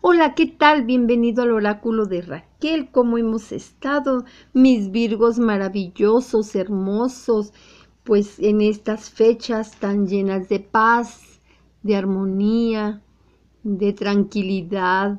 Hola, ¿qué tal? Bienvenido al oráculo de Raquel. ¿Cómo hemos estado? Mis Virgos maravillosos, hermosos, pues en estas fechas tan llenas de paz, de armonía, de tranquilidad,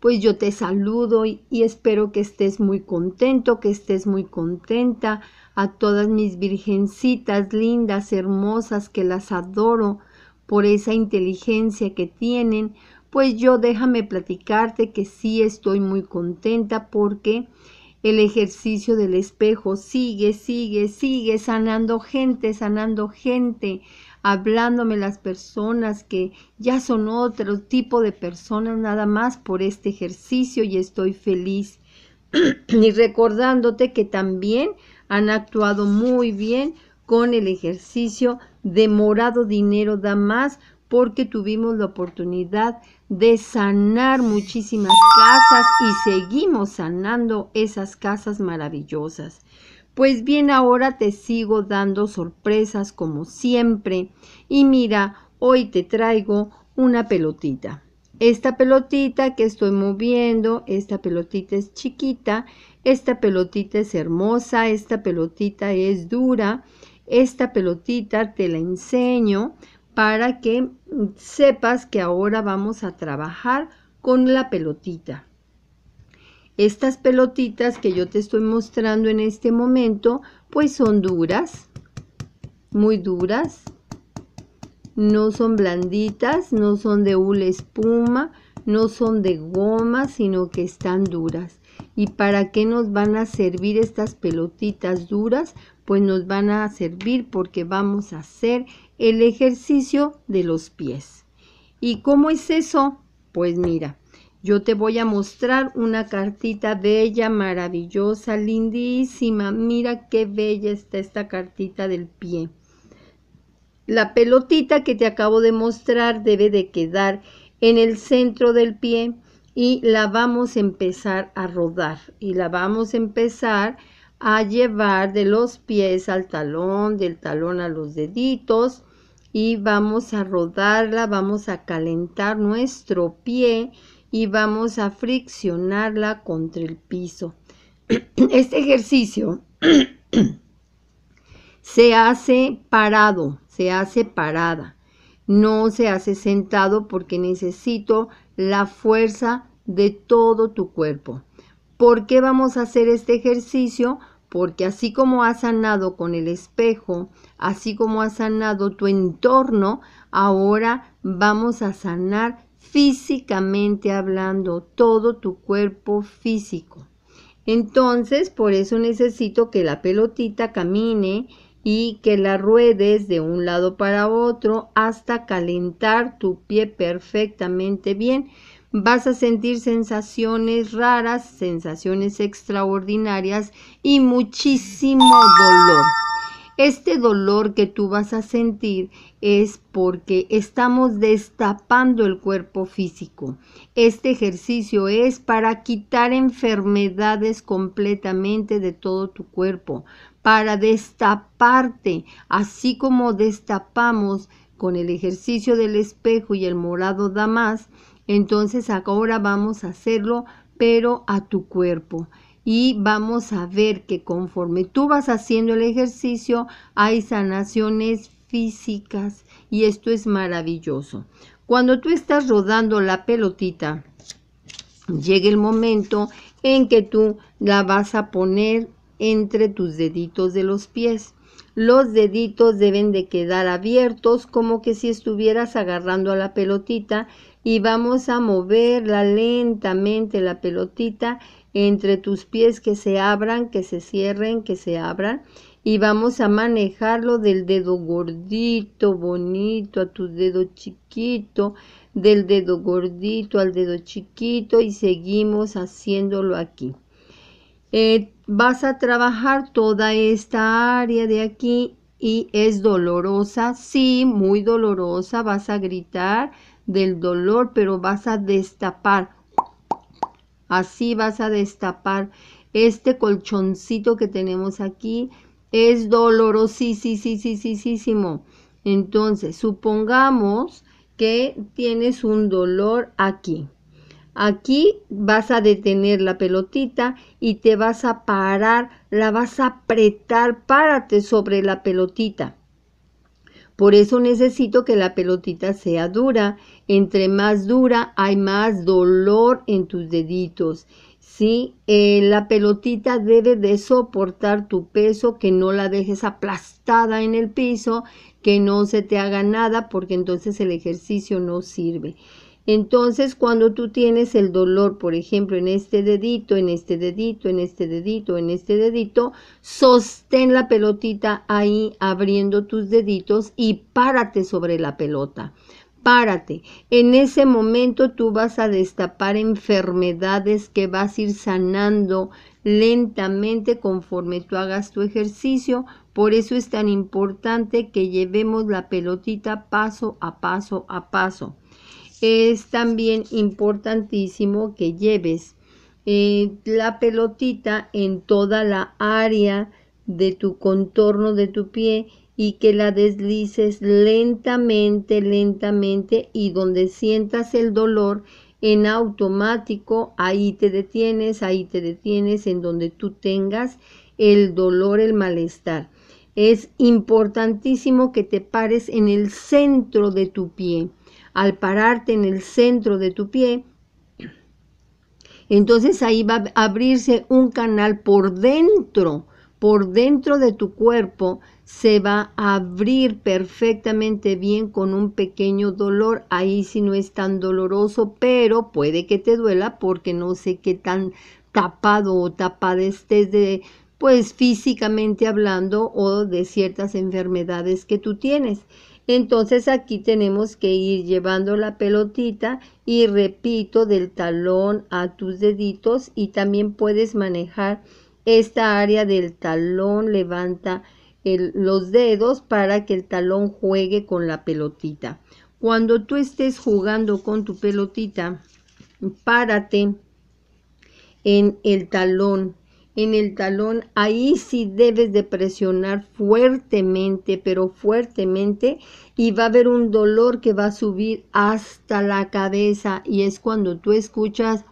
pues yo te saludo y, espero que estés muy contento, que estés muy contenta. A todas mis virgencitas lindas, hermosas, que las adoro por esa inteligencia que tienen, pues yo déjame platicarte que sí estoy muy contenta porque el ejercicio del espejo sigue, sigue, sigue sanando gente, sanando gente, hablándome las personas que ya son otro tipo de personas nada más por este ejercicio y estoy feliz. y recordándote que también han actuado muy bien con el ejercicio de morado dinero da más porque tuvimos la oportunidad de sanar muchísimas casas y seguimos sanando esas casas maravillosas. Pues bien, ahora te sigo dando sorpresas como siempre y mira, hoy te traigo una pelotita. Esta pelotita que estoy moviendo, esta pelotita es chiquita, esta pelotita es hermosa, esta pelotita es dura, esta pelotita te la enseño para que sepas que ahora vamos a trabajar con la pelotita. Estas pelotitas que yo te estoy mostrando en este momento, pues son duras, muy duras. No son blanditas, no son de hula espuma, no son de goma, sino que están duras. ¿Y para qué nos van a servir estas pelotitas duras? Pues nos van a servir porque vamos a hacer el ejercicio de los pies. ¿Y cómo es eso? Pues mira, yo te voy a mostrar una cartita bella, maravillosa, lindísima. Mira qué bella está esta cartita del pie. La pelotita que te acabo de mostrar debe de quedar en el centro del pie y la vamos a empezar a rodar y la vamos a empezar a llevar de los pies al talón, del talón a los deditos y vamos a rodarla, vamos a calentar nuestro pie y vamos a friccionarla contra el piso. Este ejercicio se hace parado, se hace parada, no se hace sentado porque necesito la fuerza de todo tu cuerpo. ¿Por qué vamos a hacer este ejercicio? porque así como has sanado con el espejo, así como has sanado tu entorno, ahora vamos a sanar físicamente hablando todo tu cuerpo físico. Entonces, por eso necesito que la pelotita camine y que la ruedes de un lado para otro hasta calentar tu pie perfectamente bien. Vas a sentir sensaciones raras, sensaciones extraordinarias y muchísimo dolor. Este dolor que tú vas a sentir es porque estamos destapando el cuerpo físico. Este ejercicio es para quitar enfermedades completamente de todo tu cuerpo, para destaparte, así como destapamos con el ejercicio del espejo y el morado damas, entonces ahora vamos a hacerlo, pero a tu cuerpo. Y vamos a ver que conforme tú vas haciendo el ejercicio, hay sanaciones físicas y esto es maravilloso. Cuando tú estás rodando la pelotita, llega el momento en que tú la vas a poner entre tus deditos de los pies. Los deditos deben de quedar abiertos como que si estuvieras agarrando a la pelotita y vamos a moverla lentamente la pelotita entre tus pies que se abran, que se cierren, que se abran y vamos a manejarlo del dedo gordito, bonito, a tu dedo chiquito, del dedo gordito al dedo chiquito y seguimos haciéndolo aquí. Eh, vas a trabajar toda esta área de aquí y es dolorosa, sí, muy dolorosa, vas a gritar, del dolor, pero vas a destapar. Así vas a destapar este colchoncito que tenemos aquí. Es dolorosísimo. Entonces, supongamos que tienes un dolor aquí. Aquí vas a detener la pelotita y te vas a parar, la vas a apretar, párate sobre la pelotita. Por eso necesito que la pelotita sea dura. Entre más dura hay más dolor en tus deditos. ¿sí? Eh, la pelotita debe de soportar tu peso, que no la dejes aplastada en el piso, que no se te haga nada, porque entonces el ejercicio no sirve. Entonces, cuando tú tienes el dolor, por ejemplo, en este dedito, en este dedito, en este dedito, en este dedito, sostén la pelotita ahí abriendo tus deditos y párate sobre la pelota párate. En ese momento tú vas a destapar enfermedades que vas a ir sanando lentamente conforme tú hagas tu ejercicio. Por eso es tan importante que llevemos la pelotita paso a paso a paso es también importantísimo que lleves eh, la pelotita en toda la área de tu contorno de tu pie y que la deslices lentamente, lentamente y donde sientas el dolor en automático, ahí te detienes, ahí te detienes en donde tú tengas el dolor, el malestar. Es importantísimo que te pares en el centro de tu pie al pararte en el centro de tu pie, entonces ahí va a abrirse un canal por dentro, por dentro de tu cuerpo, se va a abrir perfectamente bien con un pequeño dolor. Ahí sí no es tan doloroso, pero puede que te duela porque no sé qué tan tapado o tapada estés de, pues físicamente hablando o de ciertas enfermedades que tú tienes. Entonces aquí tenemos que ir llevando la pelotita y repito del talón a tus deditos y también puedes manejar esta área del talón, levanta los dedos para que el talón juegue con la pelotita. Cuando tú estés jugando con tu pelotita, párate en el talón en el talón, ahí sí debes de presionar fuertemente, pero fuertemente, y va a haber un dolor que va a subir hasta la cabeza, y es cuando tú escuchas,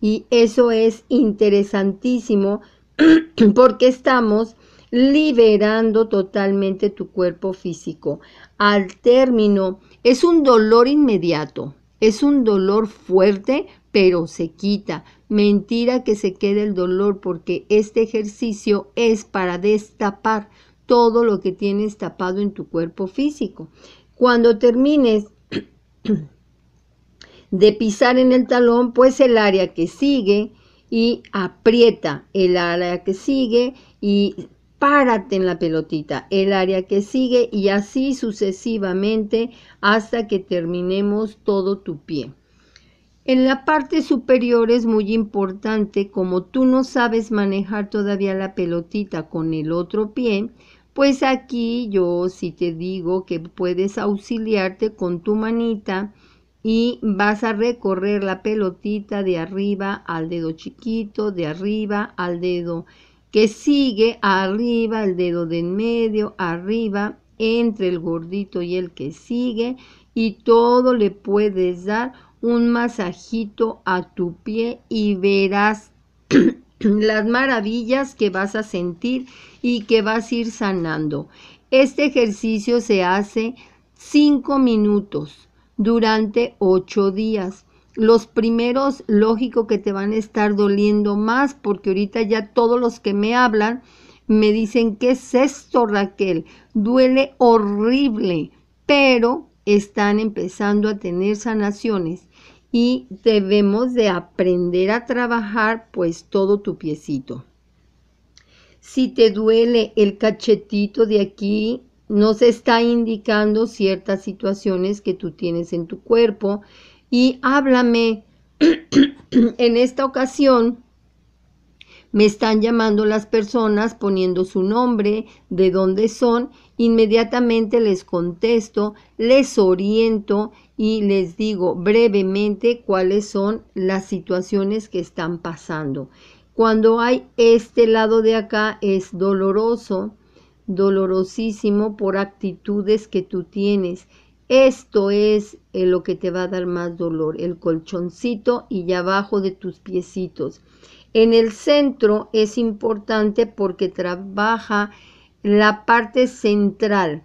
y eso es interesantísimo, porque estamos liberando totalmente tu cuerpo físico. Al término, es un dolor inmediato, es un dolor fuerte, pero se quita. Mentira que se quede el dolor porque este ejercicio es para destapar todo lo que tienes tapado en tu cuerpo físico. Cuando termines de pisar en el talón, pues el área que sigue y aprieta el área que sigue y párate en la pelotita, el área que sigue y así sucesivamente hasta que terminemos todo tu pie. En la parte superior es muy importante, como tú no sabes manejar todavía la pelotita con el otro pie, pues aquí yo sí te digo que puedes auxiliarte con tu manita y vas a recorrer la pelotita de arriba al dedo chiquito, de arriba al dedo que sigue, arriba al dedo de en medio, arriba entre el gordito y el que sigue y todo le puedes dar un masajito a tu pie y verás las maravillas que vas a sentir y que vas a ir sanando. Este ejercicio se hace 5 minutos durante 8 días. Los primeros, lógico que te van a estar doliendo más, porque ahorita ya todos los que me hablan me dicen, ¿qué es esto, Raquel? Duele horrible, pero están empezando a tener sanaciones y debemos de aprender a trabajar pues todo tu piecito. Si te duele el cachetito de aquí, nos está indicando ciertas situaciones que tú tienes en tu cuerpo y háblame en esta ocasión me están llamando las personas poniendo su nombre, de dónde son, inmediatamente les contesto, les oriento y les digo brevemente cuáles son las situaciones que están pasando. Cuando hay este lado de acá es doloroso, dolorosísimo por actitudes que tú tienes. Esto es eh, lo que te va a dar más dolor, el colchoncito y abajo de tus piecitos. En el centro es importante porque trabaja la parte central.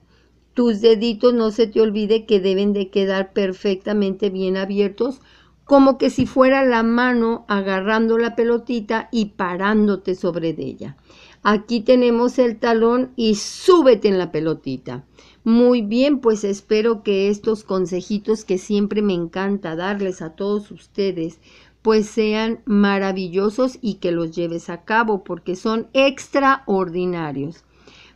Tus deditos no se te olvide que deben de quedar perfectamente bien abiertos, como que si fuera la mano agarrando la pelotita y parándote sobre ella. Aquí tenemos el talón y súbete en la pelotita. Muy bien, pues espero que estos consejitos que siempre me encanta darles a todos ustedes pues sean maravillosos y que los lleves a cabo, porque son extraordinarios.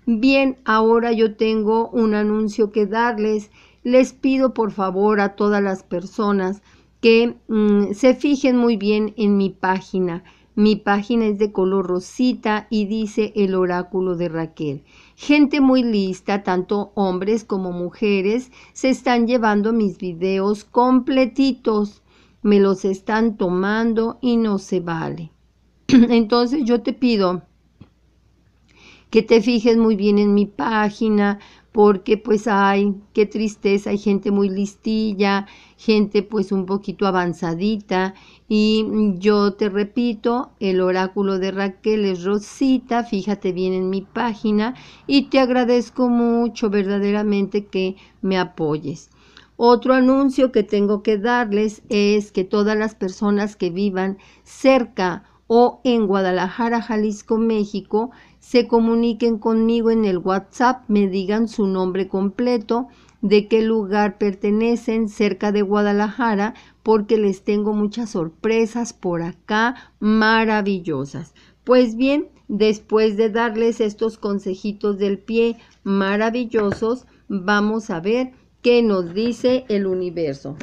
Bien, ahora yo tengo un anuncio que darles. Les pido por favor a todas las personas que mm, se fijen muy bien en mi página. Mi página es de color rosita y dice el oráculo de Raquel. Gente muy lista, tanto hombres como mujeres, se están llevando mis videos completitos me los están tomando y no se vale. Entonces yo te pido que te fijes muy bien en mi página, porque pues hay, qué tristeza, hay gente muy listilla, gente pues un poquito avanzadita y mm, yo te repito, el oráculo de Raquel es Rosita, fíjate bien en mi página y te agradezco mucho verdaderamente que me apoyes. Otro anuncio que tengo que darles es que todas las personas que vivan cerca o en Guadalajara, Jalisco, México, se comuniquen conmigo en el WhatsApp, me digan su nombre completo, de qué lugar pertenecen cerca de Guadalajara, porque les tengo muchas sorpresas por acá maravillosas. Pues bien, después de darles estos consejitos del pie maravillosos, vamos a ver ¿Qué nos dice el universo.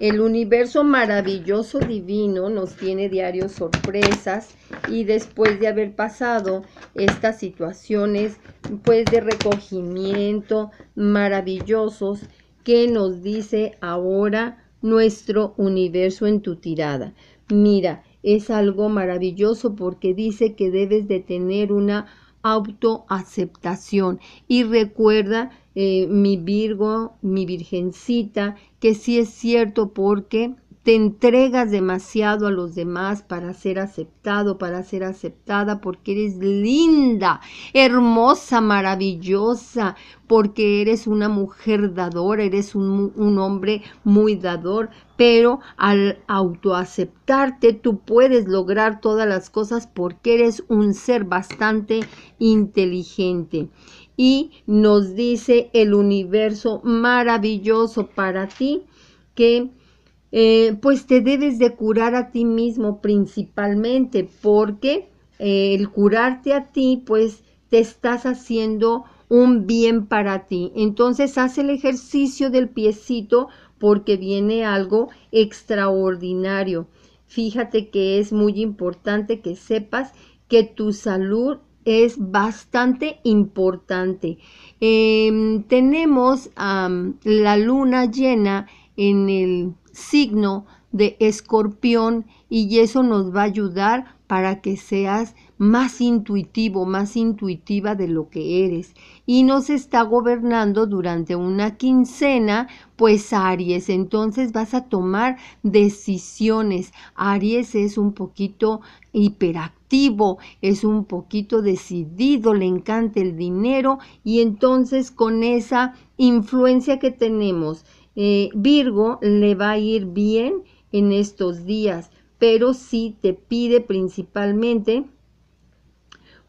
El universo maravilloso divino nos tiene diarios sorpresas y después de haber pasado estas situaciones, pues de recogimiento maravillosos ¿qué nos dice ahora nuestro universo en tu tirada. Mira, es algo maravilloso porque dice que debes de tener una autoaceptación. Y recuerda, eh, mi Virgo, mi Virgencita, que sí es cierto porque te entregas demasiado a los demás para ser aceptado, para ser aceptada, porque eres linda, hermosa, maravillosa, porque eres una mujer dadora, eres un, un hombre muy dador, pero al autoaceptarte tú puedes lograr todas las cosas porque eres un ser bastante inteligente. Y nos dice el universo maravilloso para ti que eh, pues te debes de curar a ti mismo principalmente, porque eh, el curarte a ti, pues te estás haciendo un bien para ti. Entonces haz el ejercicio del piecito porque viene algo extraordinario. Fíjate que es muy importante que sepas que tu salud es bastante importante. Em, tenemos la luna llena en el signo de escorpión y eso nos va a ayudar para que seas más intuitivo, más intuitiva de lo que eres. Y nos está gobernando durante una quincena, pues Aries, entonces vas a tomar decisiones. Aries es un poquito hiperactivo, es un poquito decidido, le encanta el dinero y entonces con esa influencia que tenemos eh, Virgo le va a ir bien en estos días, pero sí te pide principalmente,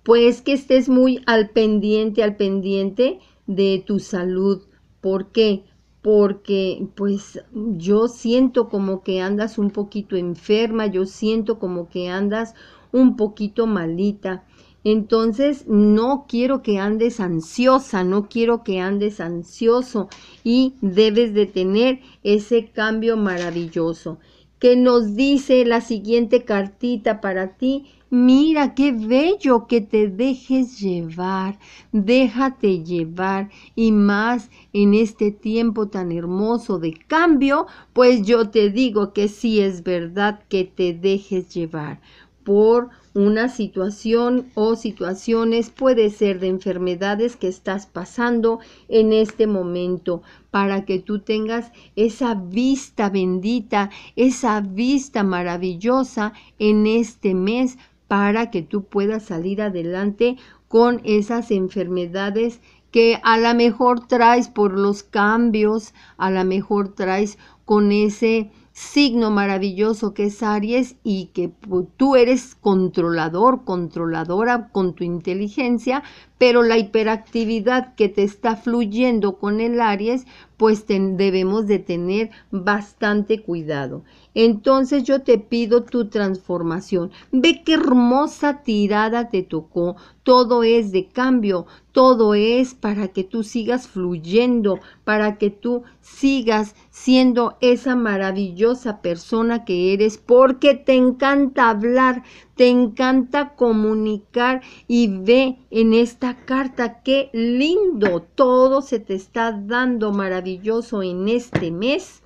pues que estés muy al pendiente, al pendiente de tu salud. ¿Por qué? Porque pues yo siento como que andas un poquito enferma, yo siento como que andas un poquito malita. Entonces, no quiero que andes ansiosa, no quiero que andes ansioso y debes de tener ese cambio maravilloso. Que nos dice la siguiente cartita para ti, mira qué bello que te dejes llevar, déjate llevar y más en este tiempo tan hermoso de cambio, pues yo te digo que sí es verdad que te dejes llevar por una situación o situaciones, puede ser de enfermedades que estás pasando en este momento, para que tú tengas esa vista bendita, esa vista maravillosa en este mes, para que tú puedas salir adelante con esas enfermedades que a lo mejor traes por los cambios, a lo mejor traes con ese signo maravilloso que es Aries y que tú eres controlador, controladora con tu inteligencia, pero la hiperactividad que te está fluyendo con el Aries, pues debemos de tener bastante cuidado. Entonces yo te pido tu transformación. Ve qué hermosa tirada te tocó. Todo es de cambio, todo es para que tú sigas fluyendo, para que tú sigas siendo esa maravillosa persona que eres, porque te encanta hablar, te encanta comunicar y ve en esta carta, qué lindo, todo se te está dando maravilloso en este mes.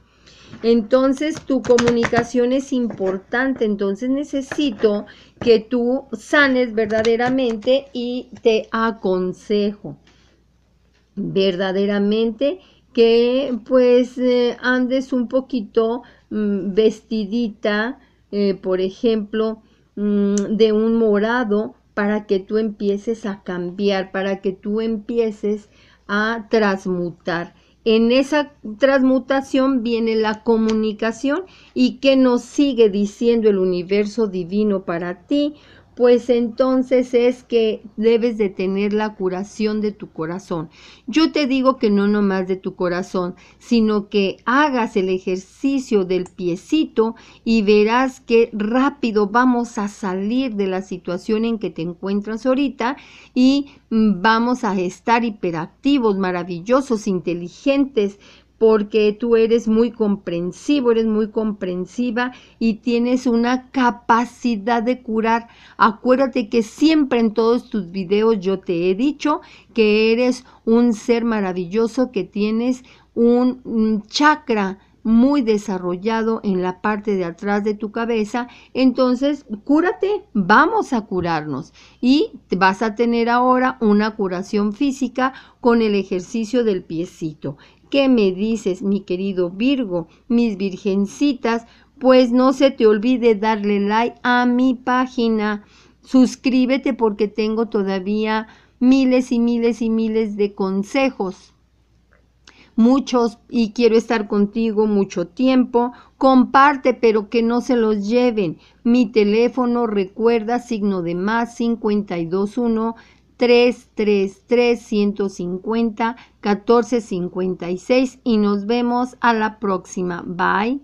Entonces tu comunicación es importante, entonces necesito que tú sanes verdaderamente y te aconsejo verdaderamente que pues eh, andes un poquito mm, vestidita, eh, por ejemplo, mm, de un morado para que tú empieces a cambiar, para que tú empieces a transmutar. En esa transmutación viene la comunicación y que nos sigue diciendo el universo divino para ti, pues entonces es que debes de tener la curación de tu corazón. Yo te digo que no nomás de tu corazón, sino que hagas el ejercicio del piecito y verás que rápido vamos a salir de la situación en que te encuentras ahorita y mm, vamos a estar hiperactivos, maravillosos, inteligentes, porque tú eres muy comprensivo, eres muy comprensiva y tienes una capacidad de curar. Acuérdate que siempre en todos tus videos yo te he dicho que eres un ser maravilloso, que tienes un, chakra muy desarrollado en la parte de atrás de tu cabeza, entonces cúrate, vamos a curarnos y vas a tener ahora una curación física con el ejercicio del piecito. ¿Qué me dices, mi querido Virgo, mis virgencitas? Pues no se te olvide darle like a mi página. Suscríbete porque tengo todavía miles y miles y miles de consejos. Muchos y quiero estar contigo mucho tiempo. Comparte, pero que no se los lleven. Mi teléfono recuerda signo de más 521 333 150 14 56 y nos vemos a la próxima. Bye.